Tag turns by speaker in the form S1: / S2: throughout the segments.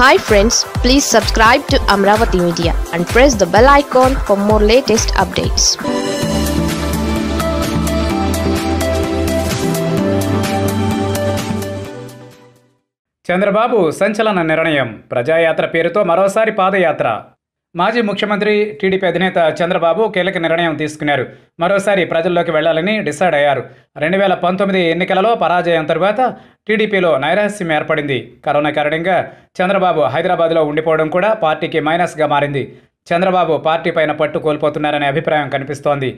S1: hi friends please subscribe to Amaravati media and press the bell icon for more latest updates Chandrababu సంచలన నిర్ణయం ప్రజాయాత్ర పేరుతో మరోసారి పాదయాత్ర మాజీ ముఖ్యమంత్రి టీడీపీ అధినేత చంద్రబాబు కీలక నిర్ణయం తీసుకున్నారు మరోసారి ప్రజల్లోకి వెళ్లాలని డిసైడ్ అయ్యారు రెండు వేల పంతొమ్మిది ఎన్నికలలో పరాజయం తరువాత టీడీపీలో నైరాస్యం ఏర్పడింది కరోనా కారణంగా చంద్రబాబు హైదరాబాద్లో ఉండిపోవడం కూడా పార్టీకి మైనస్గా మారింది చంద్రబాబు పార్టీ పైన పట్టు కోల్పోతున్నారనే అభిప్రాయం కనిపిస్తోంది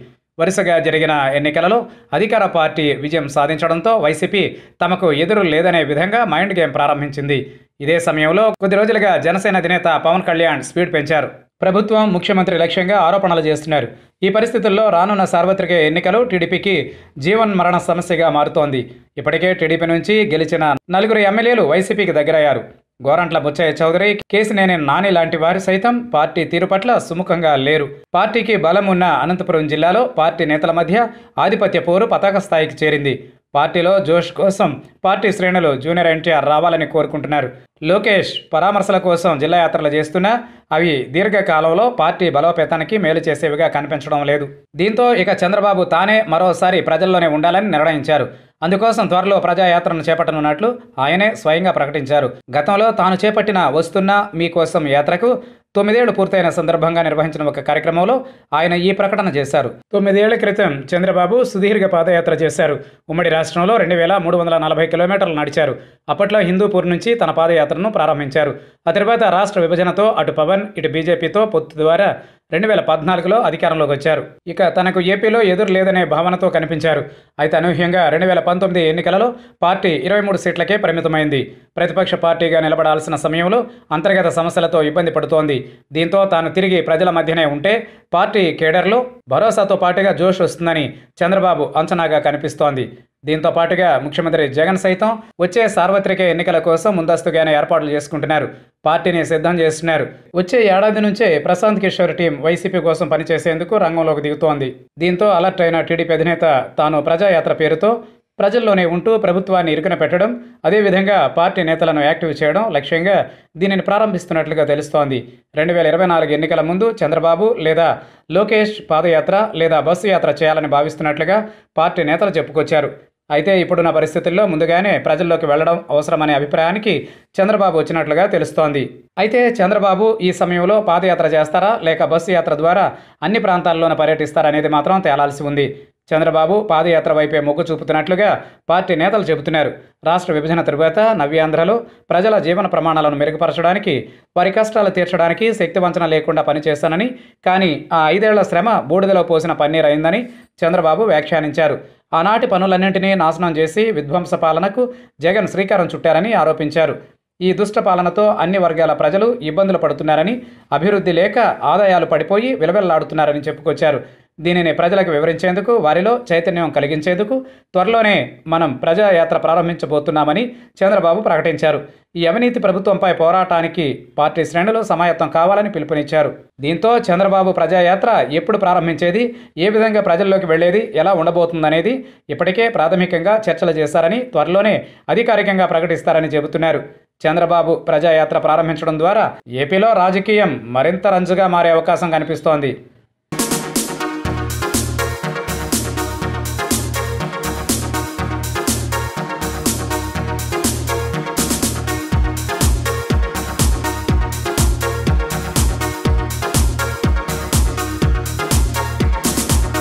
S1: వరుసగా జరిగిన ఎన్నికలలో అధికార పార్టీ విజయం సాధించడంతో వైసీపీ తమకు ఎదురు లేదనే విధంగా మైండ్ గేమ్ ప్రారంభించింది ఇదే సమయంలో కొద్ది రోజులుగా జనసేన అధినేత పవన్ కళ్యాణ్ స్పీడ్ పెంచారు ప్రభుత్వం ముఖ్యమంత్రి లక్ష్యంగా ఆరోపణలు చేస్తున్నారు ఈ పరిస్థితుల్లో రానున్న సార్వత్రిక ఎన్నికలు టీడీపీకి జీవన్ మరణ సమస్యగా మారుతోంది ఇప్పటికే టీడీపీ నుంచి గెలిచిన నలుగురు ఎమ్మెల్యేలు వైసీపీకి దగ్గరయ్యారు గోరంట్ల బుచ్చయ్య చౌదరి కేసినేని నాని లాంటి వారు సైతం పార్టీ తీరు పట్ల సుముఖంగా లేరు పార్టీకి బలం ఉన్న అనంతపురం జిల్లాలో పార్టీ నేతల మధ్య ఆధిపత్య పోరు పతాక స్థాయికి చేరింది పార్టీలో జోష్ కోసం పార్టీ శ్రేణులు జూనియర్ ఎన్టీఆర్ రావాలని కోరుకుంటున్నారు లోకేష్ పరామర్శల కోసం జిల్లా యాత్రలు చేస్తున్నా అవి దీర్ఘకాలంలో పార్టీ బలోపేతానికి మేలు చేసేవిగా కనిపించడం లేదు దీంతో ఇక చంద్రబాబు తానే మరోసారి ప్రజల్లోనే ఉండాలని నిర్ణయించారు అందుకోసం త్వరలో ప్రజాయాత్రను చేపట్టనున్నట్లు ఆయనే స్వయంగా ప్రకటించారు గతంలో తాను చేపట్టిన వస్తున్న మీకోసం యాత్రకు తొమ్మిదేళ్లు పూర్తయిన సందర్భంగా నిర్వహించిన ఒక కార్యక్రమంలో ఆయన ఈ ప్రకటన చేశారు తొమ్మిదేళ్ల క్రితం చంద్రబాబు సుదీర్ఘ పాదయాత్ర చేశారు ఉమ్మడి రాష్ట్రంలో రెండు వేల మూడు వందల నలభై కిలోమీటర్లు నడిచారు అప్పట్లో హిందూపూర్ నుంచి తన పాదయాత్రను ప్రారంభించారు ఆ తర్వాత రాష్ట్ర విభజనతో అటు పవన్ ఇటు బీజేపీతో పొత్తు ద్వారా రెండు వేల పద్నాలుగులో అధికారంలోకి వచ్చారు ఇక తనకు ఏపీలో ఎదురు లేదనే భావనతో కనిపించారు అయితే అనూహ్యంగా రెండు వేల పంతొమ్మిది ఎన్నికలలో పార్టీ ఇరవై మూడు సీట్లకే పరిమితమైంది ప్రతిపక్ష పార్టీగా నిలబడాల్సిన సమయంలో అంతర్గత సమస్యలతో ఇబ్బంది పడుతోంది దీంతో తాను తిరిగి ప్రజల మధ్యనే ఉంటే పార్టీ కేడర్లో భరోసాతో పాటుగా జోష్ వస్తుందని చంద్రబాబు అంచనాగా కనిపిస్తోంది దీంతో పాటుగా ముఖ్యమంత్రి జగన్ సైతం వచ్చే సార్వత్రిక ఎన్నికల కోసం ముందస్తుగానే ఏర్పాట్లు చేసుకుంటున్నారు పార్టీని సిద్ధం చేస్తున్నారు వచ్చే ఏడాది నుంచే ప్రశాంత్ కిషోర్ టీం వైసీపీ కోసం పనిచేసేందుకు రంగంలోకి దిగుతోంది దీంతో అలర్ట్ అయిన టీడీపీ అధినేత తాను ప్రజాయాత్ర పేరుతో ప్రజల్లోనే ఉంటూ ప్రభుత్వాన్ని ఇరుకున పెట్టడం అదేవిధంగా పార్టీ నేతలను యాక్టివ్ చేయడం లక్ష్యంగా దీనిని ప్రారంభిస్తున్నట్లుగా తెలుస్తోంది రెండు వేల ఇరవై నాలుగు ఎన్నికల ముందు చంద్రబాబు లేదా లోకేష్ పాదయాత్ర లేదా బస్సు యాత్ర చేయాలని భావిస్తున్నట్లుగా పార్టీ నేతలు చెప్పుకొచ్చారు అయితే ఇప్పుడున్న పరిస్థితుల్లో ముందుగానే ప్రజల్లోకి వెళ్లడం అవసరమనే అభిప్రాయానికి చంద్రబాబు వచ్చినట్లుగా తెలుస్తోంది అయితే చంద్రబాబు ఈ సమయంలో పాదయాత్ర చేస్తారా లేక బస్సు యాత్ర ద్వారా అన్ని ప్రాంతాల్లోనూ పర్యటిస్తారనేది మాత్రం తేలాల్సి ఉంది చంద్రబాబు పాదయాత్ర వైపే మొగ్గు చూపుతున్నట్లుగా పార్టీ నేతలు చెబుతున్నారు రాష్ట్ర విభజన తరువాత నవ్యాంధ్రలో ప్రజల జీవన ప్రమాణాలను మెరుగుపరచడానికి వారి కష్టాలు తీర్చడానికి శక్తివంచన లేకుండా పనిచేస్తానని కానీ ఆ ఐదేళ్ల శ్రమ బూడిదలో పోసిన పన్నీరైందని చంద్రబాబు వ్యాఖ్యానించారు ఆనాటి పనులన్నింటినీ నాశనం చేసి విధ్వంస పాలనకు జగన్ శ్రీకారం చుట్టారని ఆరోపించారు ఈ దుష్ట పాలనతో అన్ని వర్గాల ప్రజలు ఇబ్బందులు పడుతున్నారని అభివృద్ధి లేక ఆదాయాలు పడిపోయి విలవెల్లాడుతున్నారని చెప్పుకొచ్చారు దీనిని ప్రజలకు వివరించేందుకు వారిలో చైతన్యం కలిగించేందుకు త్వరలోనే మనం ప్రజాయాత్ర ప్రారంభించబోతున్నామని చంద్రబాబు ప్రకటించారు ఈ అవినీతి ప్రభుత్వంపై పోరాటానికి పార్టీ శ్రేణులు సమాయత్తం కావాలని పిలుపునిచ్చారు దీంతో చంద్రబాబు ప్రజాయాత్ర ఎప్పుడు ప్రారంభించేది ఏ విధంగా ప్రజల్లోకి వెళ్లేది ఎలా ఉండబోతుందనేది ఇప్పటికే ప్రాథమికంగా చర్చలు చేశారని త్వరలోనే అధికారికంగా ప్రకటిస్తారని చెబుతున్నారు చంద్రబాబు ప్రజాయాత్ర ప్రారంభించడం ద్వారా ఏపీలో రాజకీయం మరింత రంజుగా మారే అవకాశం కనిపిస్తోంది